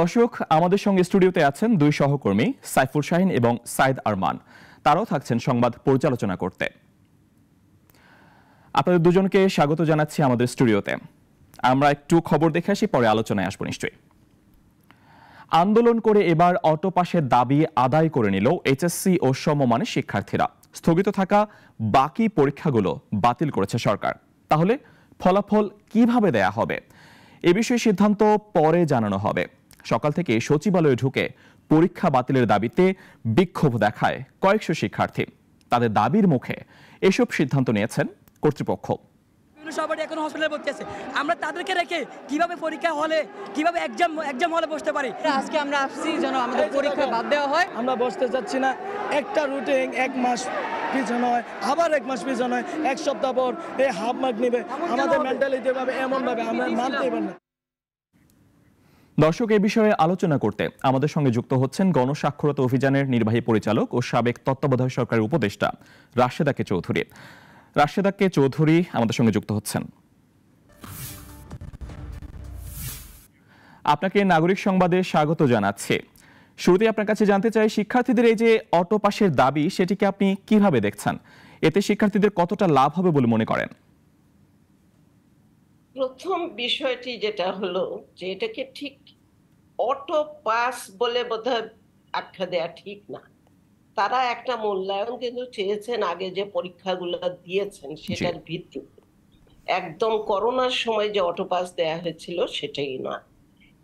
দর্শক আমাদের সঙ্গে স্টুডিওতে আছেন দুই সহকর্মী সাইফুল শাহিন এবং সাইদ আরমান তারাও থাকছেন সংবাদ পর্যালোচনা করতে আপনাদের দুজনকে স্বাগত জানাচ্ছি আমাদের স্টুডিওতে আমরা একটু খবর দেখে আসি পরে আলোচনায় আসবো নিশ্চয়ই আন্দোলন করে এবার অটো পাশের দাবি আদায় করে নিল এইচএসসি ও সমমানের শিক্ষার্থীরা স্থগিত থাকা বাকি পরীক্ষাগুলো বাতিল করেছে সরকার তাহলে ফলাফল কিভাবে দেয়া হবে এ বিষয়ে সিদ্ধান্ত পরে জানানো হবে সকাল থেকে সচিবালয়ে ঢুকে পরীক্ষা বাতিলের দাবিতে বিক্ষোভ দেখায় কয়েকশো শিক্ষার্থী তাদের দাবির মুখে এসব সিদ্ধান্ত নিয়েছেন কর্তৃপক্ষ সবারই এখন হসপিটালে ভর্তি আছে আমরা তাদেরকে রেখে কিভাবে পরীক্ষা হলে কিভাবে এক্সাম এক্সাম হলে বসতে পারি আজকে আমরা আসছি যেন আমাদের পরীক্ষা বাদ দেওয়া হয় আমরা বসতে চাচ্ছি না একটা রুটিন এক মাস পিছন হয় আবার এক মাস পিছন হয় এক সপ্তাহ পর এই হাফ মার্ক নেবে আমাদের মেন্টালিটি ভাবে আমরা মানতেই পারি না দর্শক এ বিষয়ে আলোচনা করতে আমাদের সঙ্গে যুক্ত হচ্ছেন গণস্বাক্ষরতা অভিযানের নির্বাহী পরিচালক ও সাবেক তত্ত্বাবধায়ক সরকারের উপদেষ্টা রাশেদা কে চৌধুরী রাশেদা কে চৌধুরী আমাদের সঙ্গে যুক্ত হচ্ছেন আপনাকে নাগরিক সংবাদে স্বাগত জানাচ্ছি শুরুতে আপনার কাছে জানতে চাই শিক্ষার্থীদের এই যে অটো পাশের দাবি সেটিকে আপনি কিভাবে দেখছেন এতে শিক্ষার্থীদের কতটা লাভ হবে বলে মনে করেন প্রথম বিষয়টি যেটা হলো যে এটাকে ঠিক অটো পাস বলে বোধহয় আখ্যা দেয়া ঠিক না তারা একটা মূল্যায়ন কিন্তু চেয়েছেন আগে যে পরীক্ষাগুলো দিয়েছেন সেটার ভিত্তি একদম করোনার সময় যে অটো পাস দেয়া হয়েছিল সেটাই না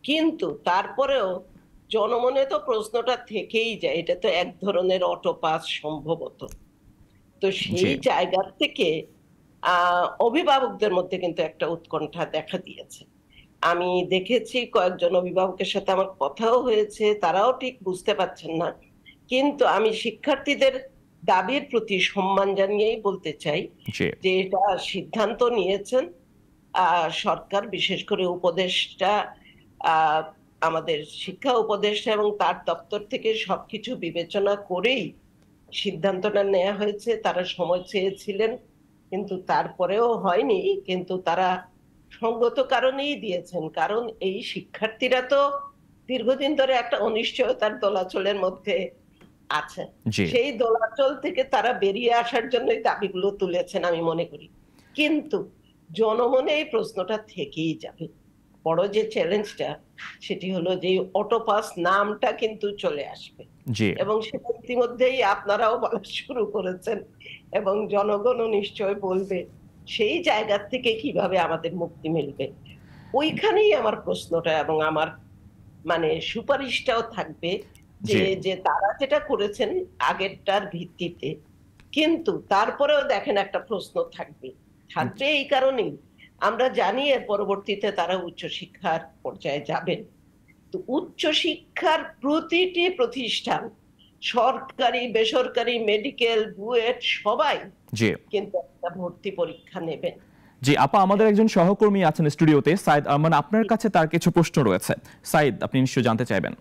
কিন্তু তারপরেও জনমনে তো প্রশ্নটা থেকেই যায় এটা তো এক ধরনের অটো পাস সম্ভবত তো সেই জায়গা থেকে অভিভাবকদের মধ্যে কিন্তু একটা উৎকণ্ঠা দেখা দিয়েছে আমি দেখেছি কয়েকজন অভিভাবকের সাথে আমার কথাও হয়েছে তারাও ঠিক বুঝতে পারছেন না কিন্তু আমি শিক্ষার্থীদের দাবির প্রতি সম্মান জানিয়েই বলতে চাই যে এটা সিদ্ধান্ত নিয়েছেন সরকার বিশেষ করে উপদেষ্টা আমাদের শিক্ষা উপদেষ্টা এবং তার দপ্তর থেকে সবকিছু বিবেচনা করেই সিদ্ধান্তটা নেওয়া হয়েছে তারা সময় চেয়েছিলেন কিন্তু তারপরেও হয়নি কিন্তু তারা সঙ্গত কারণেই দিয়েছেন কারণ এই শিক্ষার্থীরা তো দীর্ঘদিন ধরে একটা অনিশ্চয়তার দোলাচলের মধ্যে আছে সেই দোলাচল থেকে তারা বেরিয়ে আসার জন্য দাবিগুলো তুলেছেন আমি মনে করি কিন্তু জনমনে এই প্রশ্নটা থেকেই যাবে বড় যে চ্যালেঞ্জটা সেটি হলো যে অটোপাস নামটা কিন্তু চলে আসবে এবং সেটা ইতিমধ্যেই আপনারাও বলা শুরু করেছেন এবং জনগণও নিশ্চয় বলবে সেই জায়গা থেকে কিভাবে আমাদের মুক্তি মিলবে ওইখানেই আমার প্রশ্নটা এবং আমার মানে সুপারিশটাও থাকবে যে যে তারা যেটা করেছেন আগেরটার ভিত্তিতে কিন্তু তারপরেও দেখেন একটা প্রশ্ন থাকবে থাকবে এই কারণেই আমরা জানি এর পরবর্তীতে তারা উচ্চশিক্ষার পর্যায়ে যাবেন তো উচ্চশিক্ষার প্রতিটি প্রতিষ্ঠান সরকারি বেসরকারি মেডিকেল বুয়েট সবাই কিন্তু একটা ভর্তি পরীক্ষা নেবেন জি আপা আমাদের একজন সহকর্মী আছেন স্টুডিওতে সাইদ আরমান আপনার কাছে তার কিছু প্রশ্ন রয়েছে সাইদ আপনি নিশ্চয়ই জানতে চাইবেন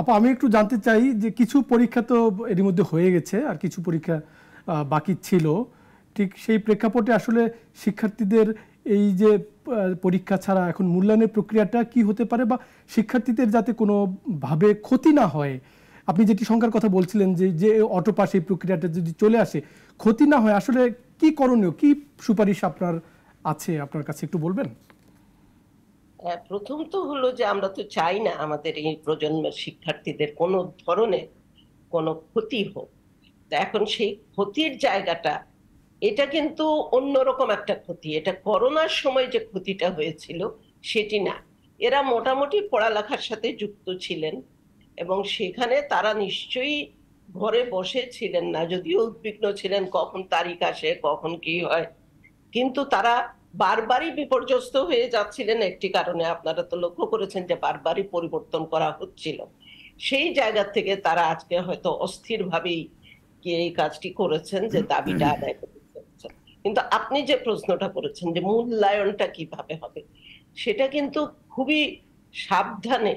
আপা আমি একটু জানতে চাই যে কিছু পরীক্ষা তো এর মধ্যে হয়ে গেছে আর কিছু পরীক্ষা বাকি ছিল ঠিক সেই প্রেক্ষাপটে আসলে শিক্ষার্থীদের এই যে পরীক্ষা ছাড়া এখন মূল্যায়নের প্রক্রিয়াটা কি হতে পারে বা শিক্ষার্থীদের যাতে কোনোভাবে ক্ষতি না হয় আপনি যেটি সংখ্যার কথা বলছিলেন যে যে অটো এই প্রক্রিয়াটা যদি চলে আসে ক্ষতি না হয় আসলে কি করণীয় কি সুপারিশ আপনার আছে আপনার কাছে একটু বলবেন হ্যাঁ, প্রথম তো হলো যে আমরা তো চাই না আমাদের এই প্রজন্মের শিক্ষার্থীদের কোনো ধরনের কোনো ক্ষতি হোক এখন সেই ক্ষতির জায়গাটা এটা কিন্তু অন্যরকম একটা ক্ষতি এটা করোনার সময় যে ক্ষতিটা হয়েছিল সেটি না এরা মোটামুটি পড়ালেখার সাথে যুক্ত ছিলেন এবং সেখানে তারা নিশ্চয়ই ঘরে বসে ছিলেন না যদিও উদ্বিগ্ন ছিলেন কখন তারিখ আসে কখন কি হয় কিন্তু তারা বারবারই বিপর্যস্ত হয়ে যাচ্ছিলেন একটি কারণে আপনারা তো লক্ষ্য করেছেন যে বারবারই পরিবর্তন করা হচ্ছিল সেই জায়গা থেকে তারা আজকে হয়তো অস্থিরভাবেই কি এই কাজটি করেছেন যে দাবিটা আদায় করতে কিন্তু আপনি যে প্রশ্নটা করেছেন যে মূল্যায়নটা কিভাবে হবে সেটা কিন্তু খুবই সাবধানে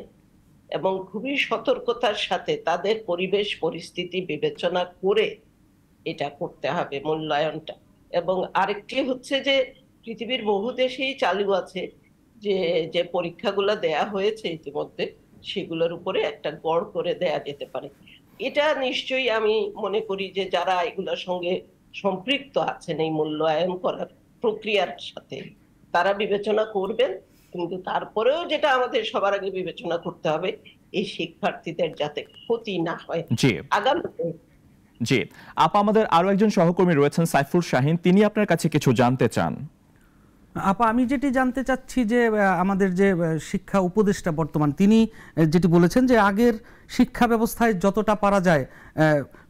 এবং খুবই সতর্কতার সাথে তাদের পরিবেশ পরিস্থিতি বিবেচনা করে এটা করতে হবে মূল্যায়নটা এবং আরেকটি হচ্ছে যে পৃথিবীর বহু দেশেই চালু আছে যে যে পরীক্ষাগুলো দেয়া হয়েছে ইতিমধ্যে সেগুলোর উপরে একটা গড় করে দেয়া যেতে পারে এটা নিশ্চয়ই আমি মনে করি যে যারা এগুলোর সঙ্গে সম্পৃক্ত আছেন এই মূল্যায়ন করার প্রক্রিয়ার সাথে তারা বিবেচনা করবেন কিন্তু তারপরেও যেটা আমাদের সবার আগে বিবেচনা করতে হবে এই শিক্ষার্থীদের যাতে ক্ষতি না হয় আগামীতে জি আপা আমাদের আরো একজন সহকর্মী রয়েছেন সাইফুল শাহিন তিনি আপনার কাছে কিছু জানতে চান আপা আমি যেটি জানতে চাচ্ছি যে আমাদের যে শিক্ষা উপদেষ্টা বর্তমান তিনি যেটি বলেছেন যে আগের শিক্ষা ব্যবস্থায় যতটা পারা যায়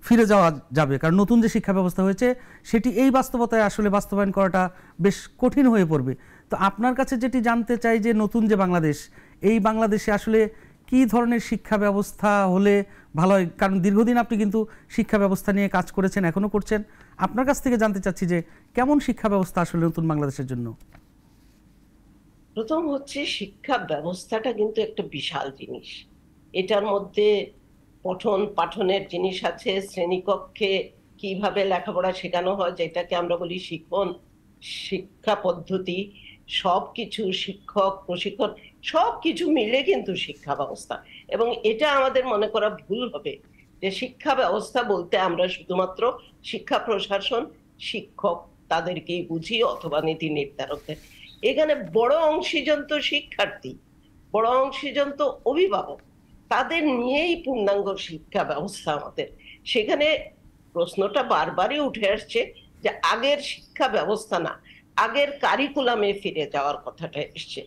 ফিরে যাওয়া যাবে কারণ নতুন যে শিক্ষা ব্যবস্থা হয়েছে সেটি এই বাস্তবতায় আসলে বাস্তবায়ন করাটা বেশ কঠিন হয়ে পড়বে তো আপনার কাছে যেটি জানতে চাই যে নতুন যে বাংলাদেশ এই বাংলাদেশে আসলে কি ধরনের শিক্ষা ব্যবস্থা হলে ভালো হয় কারণ দীর্ঘদিন আপনি কিন্তু শিক্ষা ব্যবস্থা নিয়ে কাজ করেছেন এখনো করছেন আপনার কাছ থেকে জানতে চাচ্ছি যে কেমন শিক্ষা ব্যবস্থা আসলে নতুন বাংলাদেশের জন্য প্রথম হচ্ছে শিক্ষা ব্যবস্থাটা কিন্তু একটা বিশাল জিনিস এটার মধ্যে পঠন পাঠনের জিনিস আছে শ্রেণীকক্ষে কিভাবে লেখাপড়া শেখানো হয় যেটাকে আমরা বলি শিখন শিক্ষা পদ্ধতি সব কিছু শিক্ষক প্রশিক্ষণ সব কিছু মিলে কিন্তু শিক্ষা ব্যবস্থা এবং এটা আমাদের মনে করা ভুল হবে যে শিক্ষা ব্যবস্থা বলতে আমরা শুধুমাত্র শিক্ষা প্রশাসন শিক্ষক তাদেরকেই বুঝি অথবা নীতি নির্ধারকদের এখানে বড় অংশীজন তো শিক্ষার্থী বড় অংশীজন তো অভিভাবক তাদের নিয়েই পূর্ণাঙ্গ শিক্ষা ব্যবস্থা আমাদের সেখানে প্রশ্নটা বারবারই উঠে আসছে যে আগের শিক্ষা ব্যবস্থা না আগের কারিকুলামে ফিরে যাওয়ার কথাটা এসছে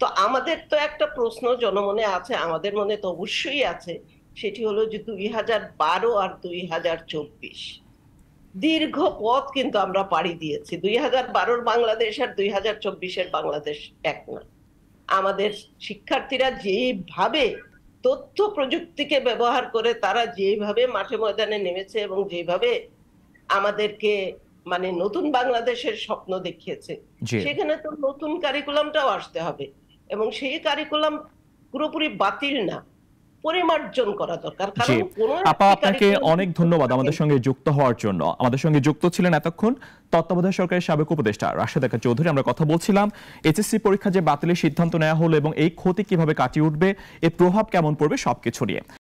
তো আমাদের তো একটা প্রশ্ন জনমনে আছে আমাদের মনে তো অবশ্যই আছে সেটি হলো যে দুই হাজার বারো আর দুই হাজার চব্বিশ দীর্ঘ পথ কিন্তু আমরা পাড়ি দিয়েছি দুই হাজার বারোর বাংলাদেশ আর দুই হাজার চব্বিশের বাংলাদেশ এক না আমাদের শিক্ষার্থীরা যেভাবে তথ্য প্রযুক্তিকে ব্যবহার করে তারা যেভাবে মাঠে ময়দানে নেমেছে এবং যেভাবে আমাদেরকে মানে নতুন বাংলাদেশের স্বপ্ন দেখিয়েছে সেখানে তো নতুন কারিকুলামটাও আসতে হবে এবং সেই কারিকুলাম পুরোপুরি বাতিল না আপনাকে অনেক ধন্যবাদ আমাদের সঙ্গে যুক্ত হওয়ার জন্য আমাদের সঙ্গে যুক্ত ছিলেন এতক্ষণ তত্ত্বাবধায়ক সরকারের সাবেক উপদেষ্টা রাশেদ চৌধুরী আমরা কথা বলছিলাম এইচএসসি পরীক্ষা যে বাতিলের সিদ্ধান্ত নেওয়া হলো এবং এই ক্ষতি কিভাবে কাটিয়ে উঠবে এর প্রভাব কেমন পড়বে সবকিছু নিয়ে